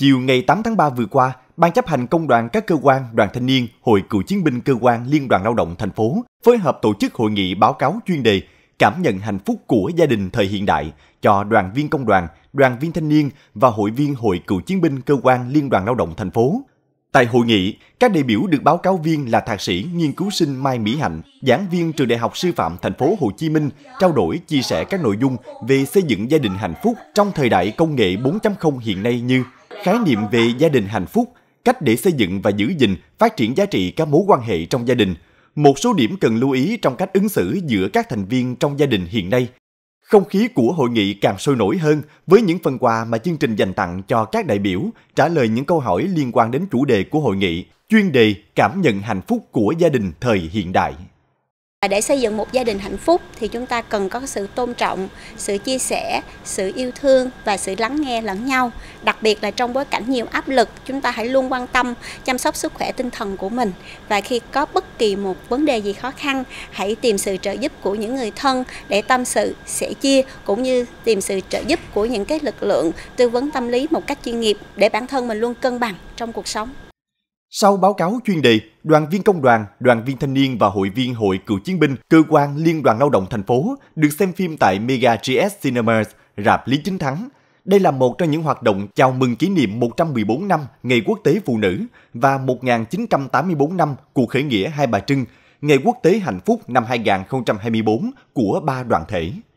Chiều ngày 8 tháng 3 vừa qua, Ban chấp hành công đoàn các cơ quan, đoàn thanh niên, Hội cựu chiến binh cơ quan Liên đoàn Lao động thành phố phối hợp tổ chức hội nghị báo cáo chuyên đề Cảm nhận hạnh phúc của gia đình thời hiện đại cho đoàn viên công đoàn, đoàn viên thanh niên và hội viên Hội cựu chiến binh cơ quan Liên đoàn Lao động thành phố. Tại hội nghị, các đại biểu được báo cáo viên là thạc sĩ nghiên cứu sinh Mai Mỹ Hạnh, giảng viên trường Đại học Sư phạm Thành phố Hồ Chí Minh trao đổi chia sẻ các nội dung về xây dựng gia đình hạnh phúc trong thời đại công nghệ 4.0 hiện nay như khái niệm về gia đình hạnh phúc, cách để xây dựng và giữ gìn, phát triển giá trị các mối quan hệ trong gia đình, một số điểm cần lưu ý trong cách ứng xử giữa các thành viên trong gia đình hiện nay. Không khí của hội nghị càng sôi nổi hơn với những phần quà mà chương trình dành tặng cho các đại biểu, trả lời những câu hỏi liên quan đến chủ đề của hội nghị, chuyên đề cảm nhận hạnh phúc của gia đình thời hiện đại. Để xây dựng một gia đình hạnh phúc thì chúng ta cần có sự tôn trọng, sự chia sẻ, sự yêu thương và sự lắng nghe lẫn nhau. Đặc biệt là trong bối cảnh nhiều áp lực, chúng ta hãy luôn quan tâm chăm sóc sức khỏe tinh thần của mình và khi có bất kỳ một vấn đề gì khó khăn, hãy tìm sự trợ giúp của những người thân để tâm sự, sẻ chia cũng như tìm sự trợ giúp của những cái lực lượng tư vấn tâm lý một cách chuyên nghiệp để bản thân mình luôn cân bằng trong cuộc sống. Sau báo cáo chuyên đề, đoàn viên công đoàn, đoàn viên thanh niên và hội viên hội cựu chiến binh, cơ quan Liên đoàn Lao động thành phố được xem phim tại Mega GS Cinemas, rạp Lý Chính Thắng. Đây là một trong những hoạt động chào mừng kỷ niệm 114 năm Ngày Quốc tế Phụ nữ và 1984 năm Cuộc khởi nghĩa Hai Bà Trưng, Ngày Quốc tế Hạnh phúc năm 2024 của ba đoàn thể.